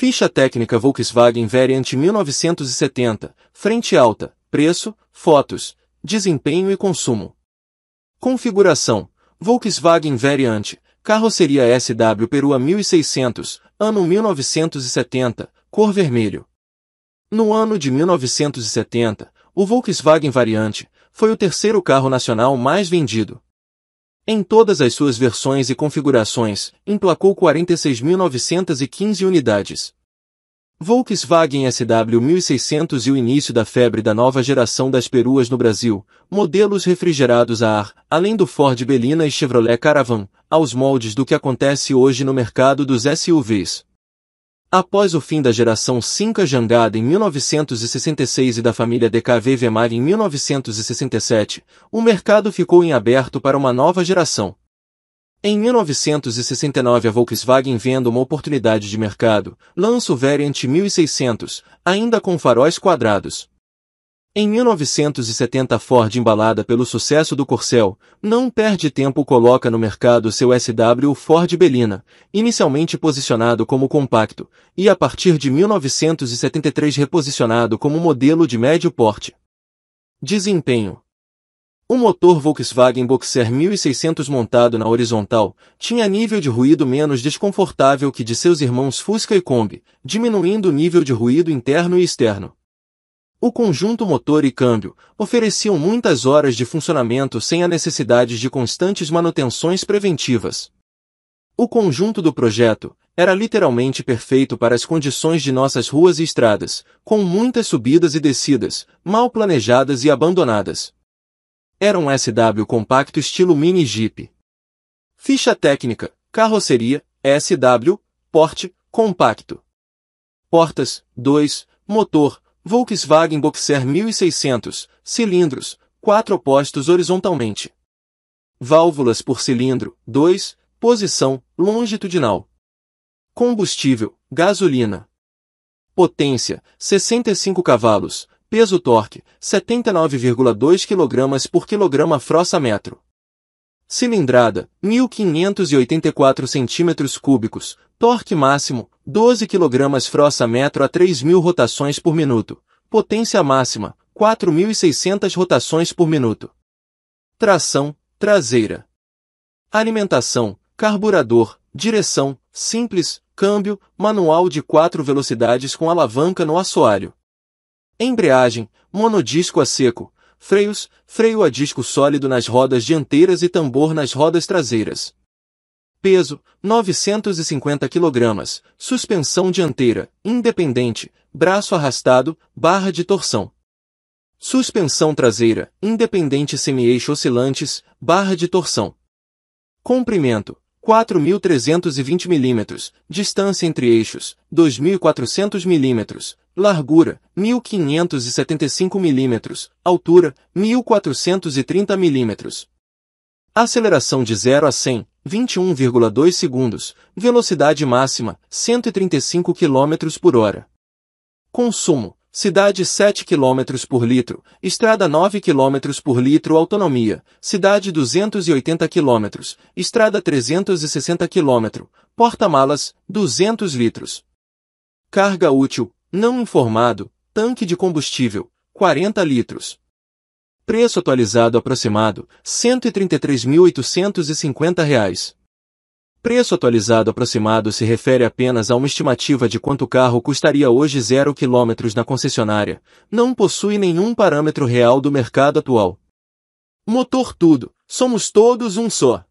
Ficha técnica Volkswagen Variant 1970, frente alta, preço, fotos, desempenho e consumo. Configuração: Volkswagen Variant, carroceria SW Perua 1600, ano 1970, cor vermelho. No ano de 1970, o Volkswagen Variante foi o terceiro carro nacional mais vendido. Em todas as suas versões e configurações, emplacou 46.915 unidades. Volkswagen SW 1600 e o início da febre da nova geração das peruas no Brasil, modelos refrigerados a ar, além do Ford Belina e Chevrolet Caravan, aos moldes do que acontece hoje no mercado dos SUVs. Após o fim da geração 5 Jangada em 1966 e da família DKV Vemar em 1967, o mercado ficou em aberto para uma nova geração. Em 1969 a Volkswagen vendo uma oportunidade de mercado, lança o Variant 1600, ainda com faróis quadrados. Em 1970 Ford embalada pelo sucesso do Corcel, não perde tempo coloca no mercado seu SW Ford Belina, inicialmente posicionado como compacto, e a partir de 1973 reposicionado como modelo de médio porte. Desempenho o motor Volkswagen Boxer 1600 montado na horizontal tinha nível de ruído menos desconfortável que de seus irmãos Fusca e Kombi, diminuindo o nível de ruído interno e externo. O conjunto motor e câmbio ofereciam muitas horas de funcionamento sem a necessidade de constantes manutenções preventivas. O conjunto do projeto era literalmente perfeito para as condições de nossas ruas e estradas, com muitas subidas e descidas, mal planejadas e abandonadas. Era um SW compacto estilo mini Jeep. Ficha técnica, carroceria, SW, porte, compacto. Portas, 2, motor, Volkswagen Boxer 1600, cilindros, 4 opostos horizontalmente. Válvulas por cilindro, 2, posição, longitudinal. Combustível, gasolina. Potência, 65 cavalos, peso torque, 79,2 kg por kg frossa metro. Cilindrada, 1584 cm cúbicos, torque máximo, 12 kg frossa metro a 3.000 rotações por minuto. Potência máxima, 4.600 rotações por minuto. Tração, traseira. Alimentação, carburador, direção, simples, câmbio, manual de quatro velocidades com alavanca no assoalho. Embreagem, monodisco a seco, freios, freio a disco sólido nas rodas dianteiras e tambor nas rodas traseiras peso 950 kg, suspensão dianteira, independente, braço arrastado, barra de torção. Suspensão traseira, independente semi-eixo oscilantes, barra de torção. Comprimento 4.320 mm, distância entre eixos 2.400 mm, largura 1.575 mm, altura 1.430 mm. Aceleração de 0 a 100 21,2 segundos, velocidade máxima, 135 km por hora. Consumo, cidade 7 km por litro, estrada 9 km por litro autonomia, cidade 280 km, estrada 360 km, porta-malas, 200 litros. Carga útil, não informado, tanque de combustível, 40 litros. Preço atualizado aproximado, R$ 133.850. Preço atualizado aproximado se refere apenas a uma estimativa de quanto o carro custaria hoje 0 km na concessionária. Não possui nenhum parâmetro real do mercado atual. Motor tudo, somos todos um só.